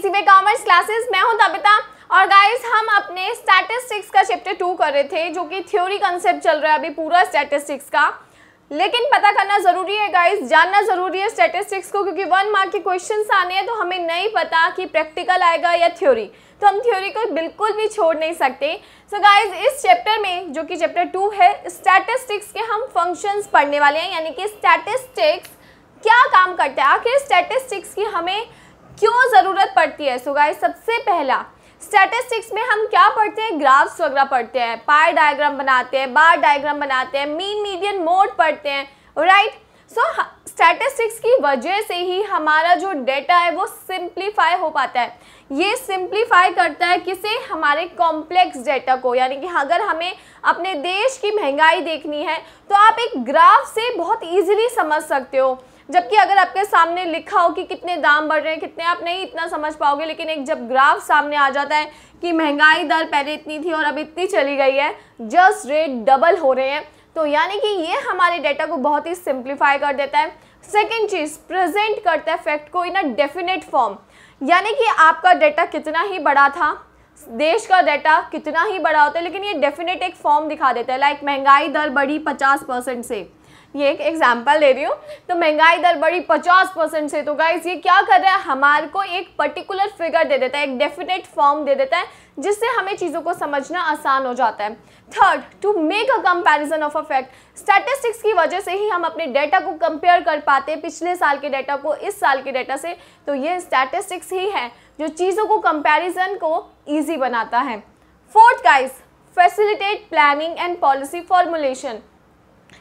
easy way commerce classes मैं हूं तबिता और गाइस हम अपने स्टैटिस्टिक्स का चैप्टर टू कर रहे थे जो कि थ्योरी कंसेप्ट चल रहा है अभी पूरा स्टैटिस्टिक्स का लेकिन पता करना ज़रूरी है गाइस जानना ज़रूरी है स्टैटिस्टिक्स को क्योंकि वन मार्क के क्वेश्चन आने हैं तो हमें नहीं पता कि प्रैक्टिकल आएगा या थ्योरी तो हम थ्योरी को बिल्कुल भी छोड़ नहीं सकते सो so गाइस इस चैप्टर में जो कि चैप्टर टू है स्टैटिस्टिक्स के हम फंक्शंस पढ़ने वाले हैं यानी कि स्टैटिस्टिक्स क्या काम करता है आखिर स्टैटिस्टिक्स की हमें क्यों ज़रूरत पड़ती है सो गाइस सबसे पहला स्टैटिस्टिक्स में हम क्या पढ़ते हैं ग्राफ्स वगैरह पढ़ते हैं पाय डायग्राम बनाते हैं बार डायग्राम बनाते हैं मीन मीडियन मोड पढ़ते हैं राइट सो स्टैटिस्टिक्स की वजह से ही हमारा जो डेटा है वो सिंप्लीफाई हो पाता है ये सिंप्लीफाई करता है किसे हमारे कॉम्प्लेक्स डेटा को यानी कि अगर हमें अपने देश की महंगाई देखनी है तो आप एक ग्राफ से बहुत ईजिली समझ सकते हो जबकि अगर आपके सामने लिखा हो कि कितने दाम बढ़ रहे हैं कितने आप नहीं इतना समझ पाओगे लेकिन एक जब ग्राफ सामने आ जाता है कि महंगाई दर पहले इतनी थी और अब इतनी चली गई है जस्ट रेट डबल हो रहे हैं तो यानी कि ये हमारे डेटा को बहुत ही सिंप्लीफाई कर देता है सेकेंड चीज़ प्रेजेंट करता है फैक्ट को इन अ डेफिनेट फॉर्म यानी कि आपका डेटा कितना ही बड़ा था देश का डेटा कितना ही बड़ा होता है लेकिन ये डेफिनेट एक फॉर्म दिखा देता है लाइक महंगाई दर बढ़ी पचास परसेंट से ये एक एग्जाम्पल दे रही हूँ तो महंगाई दर बढ़ी पचास परसेंट से तो गाइज ये क्या कर रहा है हमारे को एक पर्टिकुलर फिगर दे देता है एक डेफिनेट फॉर्म दे देता है जिससे हमें चीज़ों को समझना आसान हो जाता है third to make a comparison of a fact statistics की वजह से ही हम अपने डेटा को कंपेयर कर पाते हैं पिछले साल के डेटा को इस साल के डेटा से तो ये स्टैटिस्टिक्स ही है जो चीज़ों को कंपैरिजन को ईजी बनाता है fourth guys facilitate planning and policy formulation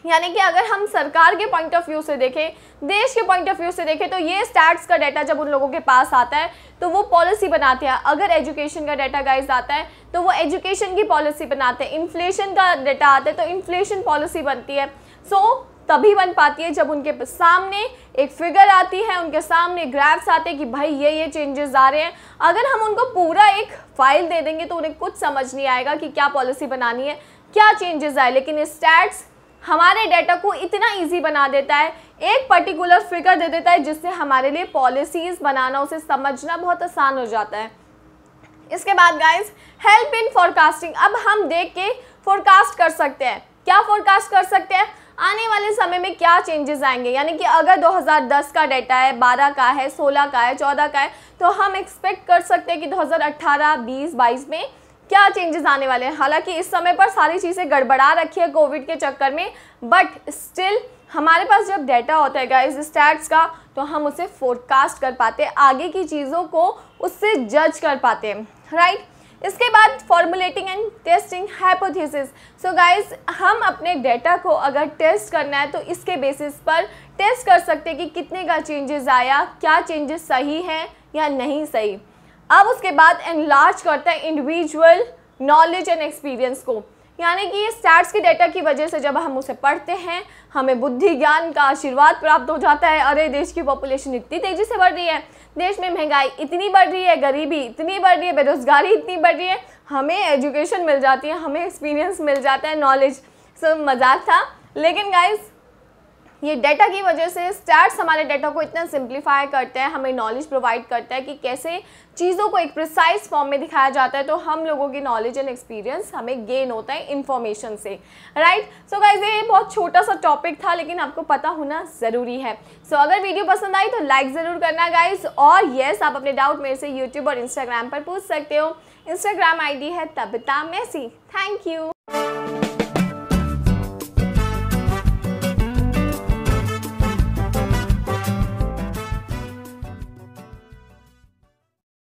यानी कि अगर हम सरकार के पॉइंट ऑफ व्यू से देखें देश के पॉइंट ऑफ व्यू से देखें तो ये स्टैट्स का डाटा जब उन लोगों के पास आता है तो वो पॉलिसी बनाते हैं अगर एजुकेशन का डाटा गाइज आता है तो वो एजुकेशन की पॉलिसी बनाते हैं इन्फ्लेशन का डाटा आता है तो इन्फ्लेशन पॉलिसी बनती है सो so, तभी बन पाती है जब उनके सामने एक फिगर आती है उनके सामने ग्राफ्स आते हैं कि भाई ये ये चेंजेस आ रहे हैं अगर हम उनको पूरा एक फाइल दे देंगे तो उन्हें कुछ समझ नहीं आएगा कि क्या पॉलिसी बनानी है क्या चेंजेस आए लेकिन स्टैट्स हमारे डेटा को इतना इजी बना देता है एक पर्टिकुलर फिगर दे देता है जिससे हमारे लिए पॉलिसीज़ बनाना उसे समझना बहुत आसान हो जाता है इसके बाद गाइस हेल्प इन फोरकास्टिंग अब हम देख के फोरकास्ट कर सकते हैं क्या फोरकास्ट कर सकते हैं आने वाले समय में क्या चेंजेस आएंगे यानी कि अगर 2010 का डाटा है 12 का है 16 का है 14 का है तो हम एक्सपेक्ट कर सकते हैं कि 2018, 20, 22 में क्या चेंजेस आने वाले हैं हालांकि इस समय पर सारी चीज़ें गड़बड़ा रखी है कोविड के चक्कर में बट स्टिल हमारे पास जब डेटा होता है गाइज स्टैट्स का तो हम उसे फोरकास्ट कर पाते हैं आगे की चीज़ों को उससे जज कर पाते हैं राइट इसके बाद formulating and testing hypothesis so guys हम अपने डेटा को अगर टेस्ट करना है तो इसके बेसिस पर टेस्ट कर सकते हैं कि कितने का चेंजेस आया क्या चेंजेस सही हैं या नहीं सही अब उसके बाद एनलार्ज करते हैं इंडिविजुअल नॉलेज एंड एक्सपीरियंस को यानी कि ये स्टैट्स के डेटा की वजह से जब हम उसे पढ़ते हैं हमें बुद्धि ज्ञान का आशीर्वाद प्राप्त हो जाता है अरे देश की पॉपुलेशन इतनी तेज़ी से बढ़ रही है देश में महंगाई इतनी बढ़ रही है गरीबी इतनी बढ़ रही है बेरोज़गारी इतनी बढ़ रही है हमें एजुकेशन मिल जाती है हमें एक्सपीरियंस मिल जाता है नॉलेज सब मज़ाक था लेकिन गाइज ये डेटा की वजह से स्टैट्स हमारे डेटा को इतना सिंप्लीफाई करते हैं हमें नॉलेज प्रोवाइड करता है कि कैसे चीज़ों को एक प्रिसाइज फॉर्म में दिखाया जाता है तो हम लोगों की नॉलेज एंड एक्सपीरियंस हमें गेन होता है इन्फॉर्मेशन से राइट सो गाइज ये बहुत छोटा सा टॉपिक था लेकिन आपको पता होना ज़रूरी है सो so, अगर वीडियो पसंद आई तो लाइक ज़रूर करना गाइज और येस आप अपने डाउट मेरे से यूट्यूब और इंस्टाग्राम पर पूछ सकते हो इंस्टाग्राम आई है तबिता मैसी थैंक यू